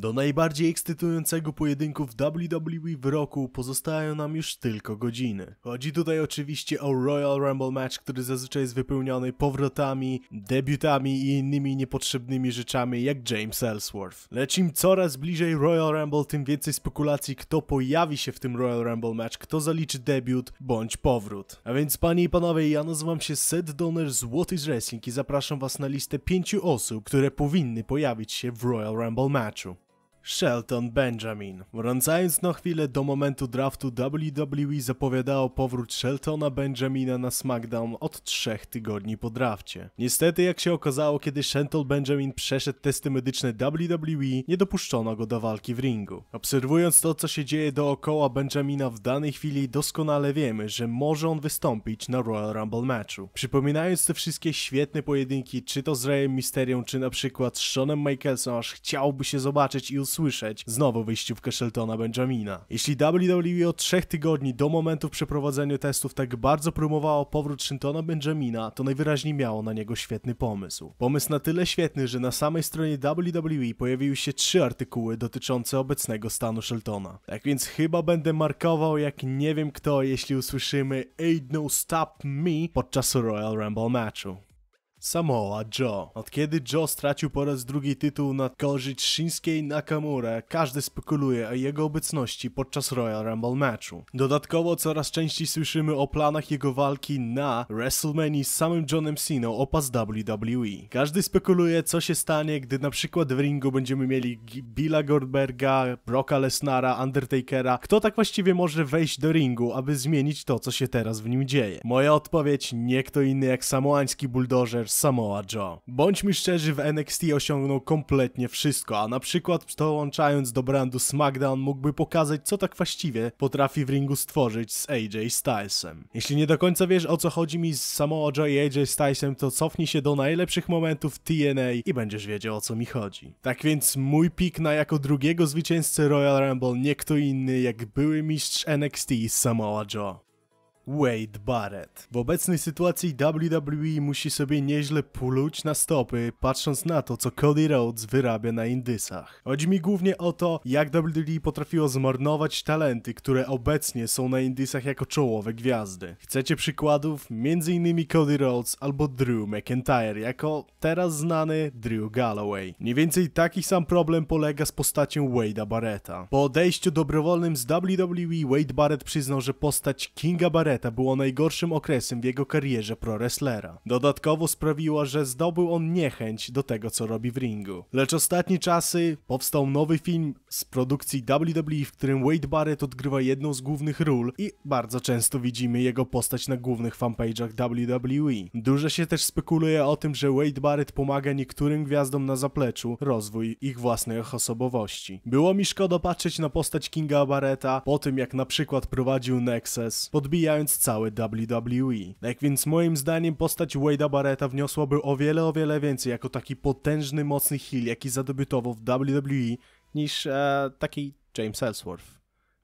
Do najbardziej ekscytującego pojedynku w WWE w roku pozostają nam już tylko godziny. Chodzi tutaj oczywiście o Royal Rumble Match, który zazwyczaj jest wypełniony powrotami, debiutami i innymi niepotrzebnymi rzeczami jak James Ellsworth. Lecz im coraz bliżej Royal Rumble, tym więcej spekulacji kto pojawi się w tym Royal Rumble Match, kto zaliczy debiut bądź powrót. A więc panie i panowie, ja nazywam się Seth Donner z What is Wrestling i zapraszam was na listę pięciu osób, które powinny pojawić się w Royal Rumble Matchu. Shelton Benjamin. Wracając na chwilę do momentu draftu, WWE zapowiadało powrót Sheltona Benjamina na SmackDown od trzech tygodni po drafcie. Niestety, jak się okazało, kiedy Shelton Benjamin przeszedł testy medyczne WWE, nie dopuszczono go do walki w ringu. Obserwując to, co się dzieje dookoła Benjamina w danej chwili, doskonale wiemy, że może on wystąpić na Royal Rumble matchu. Przypominając te wszystkie świetne pojedynki, czy to z Rayem Mysterium, czy na przykład z Seanem Michaelsem, aż chciałby się zobaczyć i usłyszeć usłyszeć znowu wyjściówkę Sheltona Benjamina. Jeśli WWE od trzech tygodni do momentu przeprowadzenia testów tak bardzo promowało powrót Sheltona Benjamina, to najwyraźniej miało na niego świetny pomysł. Pomysł na tyle świetny, że na samej stronie WWE pojawiły się trzy artykuły dotyczące obecnego stanu Sheltona. Tak więc chyba będę markował jak nie wiem kto, jeśli usłyszymy Aid No Stop Me podczas Royal Rumble matchu. Samoa Joe. Od kiedy Joe stracił po raz drugi tytuł na korzyść Shinsuke Nakamura, każdy spekuluje o jego obecności podczas Royal Rumble matchu. Dodatkowo coraz częściej słyszymy o planach jego walki na WrestleMania z samym Johnem Cena opas WWE. Każdy spekuluje co się stanie, gdy na przykład w ringu będziemy mieli Billa Goldberga, Brocka Lesnara, Undertakera. Kto tak właściwie może wejść do ringu, aby zmienić to, co się teraz w nim dzieje? Moja odpowiedź nie kto inny jak samoański buldożer Samoa Joe. Bądźmy szczerzy, w NXT osiągnął kompletnie wszystko, a na przykład dołączając do brandu SmackDown mógłby pokazać, co tak właściwie potrafi w ringu stworzyć z AJ Stylesem. Jeśli nie do końca wiesz o co chodzi mi z Samoa Joe i AJ Stylesem, to cofnij się do najlepszych momentów TNA i będziesz wiedział o co mi chodzi. Tak więc mój pik na jako drugiego zwycięzcę Royal Rumble nie kto inny jak były mistrz NXT Samoa Joe. Wade Barrett. W obecnej sytuacji WWE musi sobie nieźle pluć na stopy, patrząc na to, co Cody Rhodes wyrabia na indysach. Chodzi mi głównie o to, jak WWE potrafiło zmarnować talenty, które obecnie są na indysach jako czołowe gwiazdy. Chcecie przykładów? Między innymi Cody Rhodes albo Drew McIntyre, jako teraz znany Drew Galloway. Mniej więcej taki sam problem polega z postacią Wade'a Barretta. Po odejściu dobrowolnym z WWE Wade Barrett przyznał, że postać Kinga Barretta Barreta było najgorszym okresem w jego karierze pro wrestlera. Dodatkowo sprawiła, że zdobył on niechęć do tego, co robi w ringu. Lecz ostatnie czasy powstał nowy film z produkcji WWE, w którym Wade Barrett odgrywa jedną z głównych ról i bardzo często widzimy jego postać na głównych fanpage'ach WWE. Dużo się też spekuluje o tym, że Wade Barrett pomaga niektórym gwiazdom na zapleczu rozwój ich własnych osobowości. Było mi szkoda patrzeć na postać Kinga Barrett'a po tym, jak na przykład prowadził Nexus, podbijając pomijając całe WWE. Tak więc moim zdaniem postać Wade'a Barretta wniosłaby o wiele, o wiele więcej jako taki potężny, mocny heel, jaki zadebiutował w WWE, niż e, taki James Ellsworth.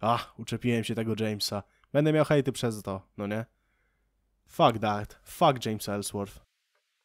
Ach, uczepiłem się tego Jamesa. Będę miał hejty przez to, no nie? Fuck that. Fuck James Ellsworth.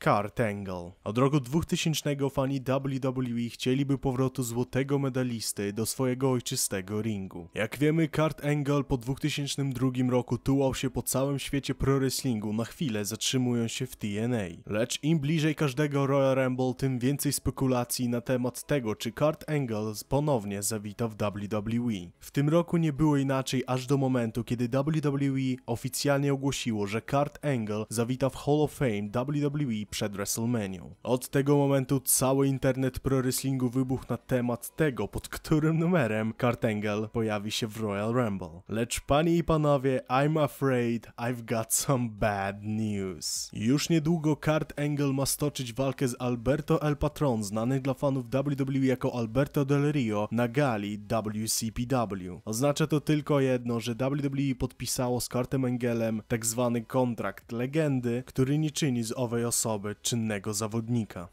Kurt Angle. Od roku 2000 fani WWE chcieliby powrotu złotego medalisty do swojego ojczystego ringu. Jak wiemy, Kurt Angle po 2002 roku tułał się po całym świecie pro wrestlingu, na chwilę zatrzymując się w TNA. Lecz im bliżej każdego Royal Rumble, tym więcej spekulacji na temat tego, czy Kurt Angle ponownie zawita w WWE. W tym roku nie było inaczej aż do momentu, kiedy WWE oficjalnie ogłosiło, że Kurt Angle zawita w Hall of Fame WWE przed WrestleMania. Od tego momentu cały internet pro wrestlingu wybuchł na temat tego, pod którym numerem Kurt Angle pojawi się w Royal Rumble. Lecz panie i panowie, I'm afraid I've got some bad news. Już niedługo Kurt Angle ma stoczyć walkę z Alberto El Patron, znany dla fanów WWE jako Alberto Del Rio, na gali WCPW. Oznacza to tylko jedno, że WWE podpisało z Kurtem Angelem tak zwany kontrakt legendy, który nie czyni z owej osoby czynnego zawodnika.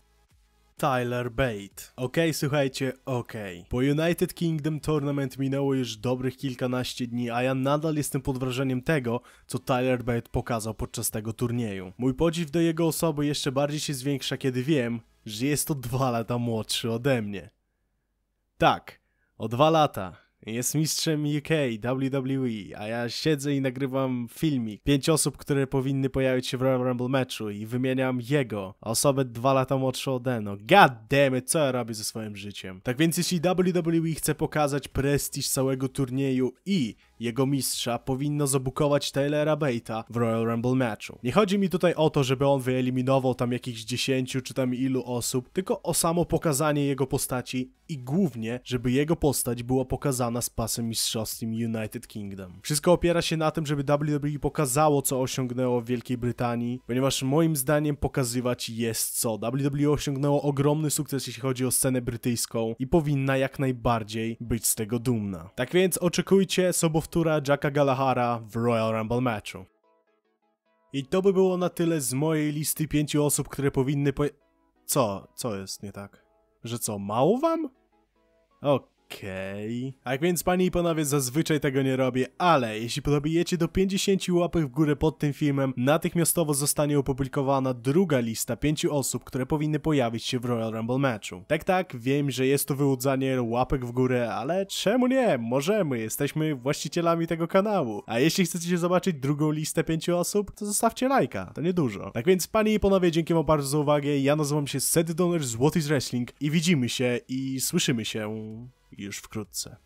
Tyler Bate. Okej, okay, słuchajcie, okej. Okay. Po United Kingdom Tournament minęło już dobrych kilkanaście dni, a ja nadal jestem pod wrażeniem tego, co Tyler Bate pokazał podczas tego turnieju. Mój podziw do jego osoby jeszcze bardziej się zwiększa, kiedy wiem, że jest to dwa lata młodszy ode mnie. Tak, o dwa lata jest mistrzem UK, WWE, a ja siedzę i nagrywam filmik. Pięć osób, które powinny pojawić się w Royal Rumble meczu i wymieniam jego, osobę dwa lata młodszą ode mną. God damn it, co ja robię ze swoim życiem? Tak więc jeśli WWE chce pokazać prestiż całego turnieju i jego mistrza powinno zabukować Taylora Baita w Royal Rumble matchu. Nie chodzi mi tutaj o to, żeby on wyeliminował tam jakichś 10 czy tam ilu osób, tylko o samo pokazanie jego postaci i głównie, żeby jego postać była pokazana z pasem mistrzostwem United Kingdom. Wszystko opiera się na tym, żeby WWE pokazało, co osiągnęło w Wielkiej Brytanii, ponieważ moim zdaniem pokazywać jest co. WWE osiągnęło ogromny sukces, jeśli chodzi o scenę brytyjską i powinna jak najbardziej być z tego dumna. Tak więc oczekujcie w powtóra Jacka Galahara w Royal Rumble matchu. I to by było na tyle z mojej listy pięciu osób, które powinny po... Co? Co jest nie tak? Że co, mało wam? Okej. Okej. Okay. Tak więc panie i panowie, zazwyczaj tego nie robię, ale jeśli podobijecie do 50 łapek w górę pod tym filmem, natychmiastowo zostanie opublikowana druga lista 5 osób, które powinny pojawić się w Royal Rumble matchu. Tak, tak, wiem, że jest to wyłudzanie łapek w górę, ale czemu nie? Możemy, jesteśmy właścicielami tego kanału. A jeśli chcecie zobaczyć drugą listę 5 osób, to zostawcie lajka, to niedużo. Tak więc panie i panowie, dzięki wam bardzo za uwagę, ja nazywam się Seth Donner, Złoty Wrestling i widzimy się i słyszymy się już wkrótce.